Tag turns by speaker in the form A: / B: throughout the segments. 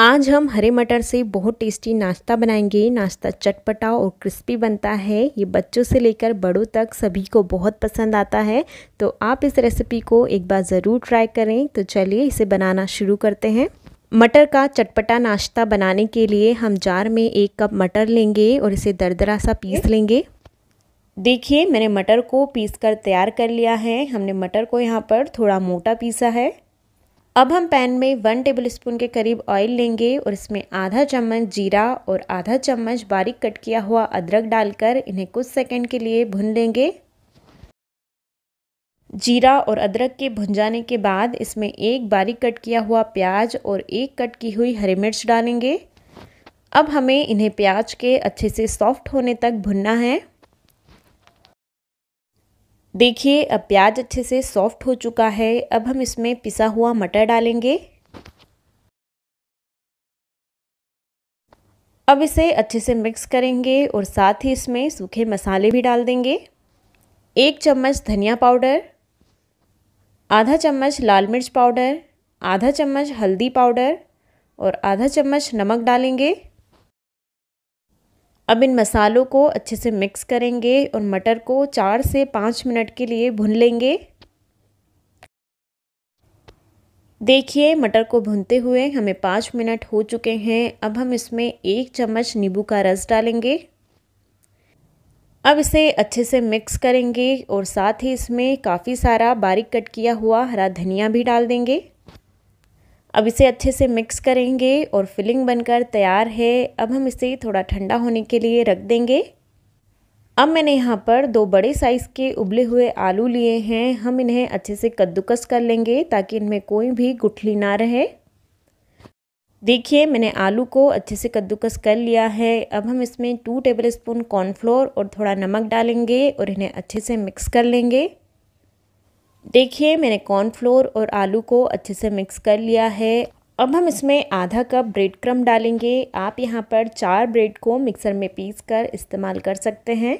A: आज हम हरे मटर से बहुत टेस्टी नाश्ता बनाएंगे नाश्ता चटपटा और क्रिस्पी बनता है ये बच्चों से लेकर बड़ों तक सभी को बहुत पसंद आता है तो आप इस रेसिपी को एक बार ज़रूर ट्राई करें तो चलिए इसे बनाना शुरू करते हैं मटर का चटपटा नाश्ता बनाने के लिए हम जार में एक कप मटर लेंगे और इसे दरदरा सा पीस लेंगे देखिए मैंने मटर को पीस कर तैयार कर लिया है हमने मटर को यहाँ पर थोड़ा मोटा पीसा है अब हम पैन में वन टेबल स्पून के करीब ऑयल लेंगे और इसमें आधा चम्मच जीरा और आधा चम्मच बारीक कट किया हुआ अदरक डालकर इन्हें कुछ सेकंड के लिए भून लेंगे जीरा और अदरक के भुन जाने के बाद इसमें एक बारीक कट किया हुआ प्याज और एक कट की हुई हरी मिर्च डालेंगे अब हमें इन्हें प्याज के अच्छे से सॉफ्ट होने तक भुनना है देखिए अब प्याज अच्छे से सॉफ्ट हो चुका है अब हम इसमें पिसा हुआ मटर डालेंगे अब इसे अच्छे से मिक्स करेंगे और साथ ही इसमें सूखे मसाले भी डाल देंगे एक चम्मच धनिया पाउडर आधा चम्मच लाल मिर्च पाउडर आधा चम्मच हल्दी पाउडर और आधा चम्मच नमक डालेंगे अब इन मसालों को अच्छे से मिक्स करेंगे और मटर को चार से पाँच मिनट के लिए भून लेंगे देखिए मटर को भूनते हुए हमें पाँच मिनट हो चुके हैं अब हम इसमें एक चम्मच नींबू का रस डालेंगे अब इसे अच्छे से मिक्स करेंगे और साथ ही इसमें काफ़ी सारा बारीक कट किया हुआ हरा धनिया भी डाल देंगे अब इसे अच्छे से मिक्स करेंगे और फिलिंग बनकर तैयार है अब हम इसे थोड़ा ठंडा होने के लिए रख देंगे अब मैंने यहाँ पर दो बड़े साइज़ के उबले हुए आलू लिए हैं हम इन्हें अच्छे से कद्दूकस कर लेंगे ताकि इनमें कोई भी गुठली ना रहे देखिए मैंने आलू को अच्छे से कद्दूकस कर लिया है अब हम इसमें टू टेबल स्पून कॉर्नफ्लोर और थोड़ा नमक डालेंगे और इन्हें अच्छे से मिक्स कर लेंगे देखिए मैंने कॉर्नफ्लोर और आलू को अच्छे से मिक्स कर लिया है अब हम इसमें आधा कप ब्रेड क्रम डालेंगे आप यहाँ पर चार ब्रेड को मिक्सर में पीस कर इस्तेमाल कर सकते हैं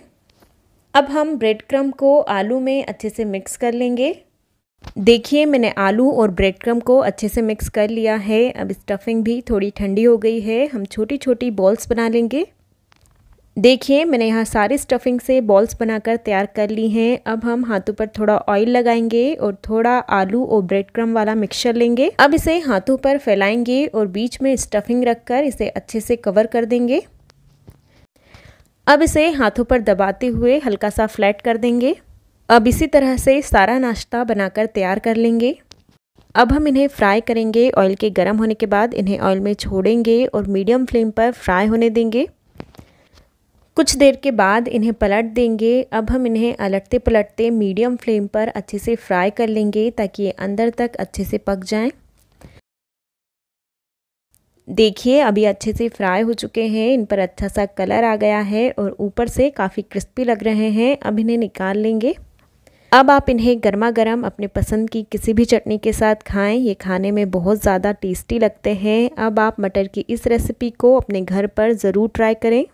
A: अब हम ब्रेड क्रम को आलू में अच्छे से मिक्स कर लेंगे देखिए मैंने आलू और ब्रेड क्रम को अच्छे से मिक्स कर लिया है अब स्टफिंग भी थोड़ी ठंडी हो गई है हम छोटी छोटी बॉल्स बना लेंगे देखिए मैंने यहाँ सारे स्टफिंग से बॉल्स बनाकर तैयार कर ली हैं अब हम हाथों पर थोड़ा ऑयल लगाएंगे और थोड़ा आलू और ब्रेड क्रम वाला मिक्सचर लेंगे अब इसे हाथों पर फैलाएंगे और बीच में स्टफिंग रखकर इसे अच्छे से कवर कर देंगे अब इसे हाथों पर दबाते हुए हल्का सा फ्लैट कर देंगे अब इसी तरह से सारा नाश्ता बनाकर तैयार कर लेंगे अब हम इन्हें फ्राई करेंगे ऑयल के गर्म होने के बाद इन्हें ऑयल में छोड़ेंगे और मीडियम फ्लेम पर फ्राई होने देंगे कुछ देर के बाद इन्हें पलट देंगे अब हम इन्हें अलटते पलटते मीडियम फ्लेम पर अच्छे से फ्राई कर लेंगे ताकि ये अंदर तक अच्छे से पक जाएं। देखिए अभी अच्छे से फ्राई हो चुके हैं इन पर अच्छा सा कलर आ गया है और ऊपर से काफ़ी क्रिस्पी लग रहे हैं अब इन्हें निकाल लेंगे अब आप इन्हें गर्मा गर्म अपने पसंद की किसी भी चटनी के साथ खाएं ये खाने में बहुत ज़्यादा टेस्टी लगते हैं अब आप मटर की इस रेसिपी को अपने घर पर ज़रूर ट्राई करें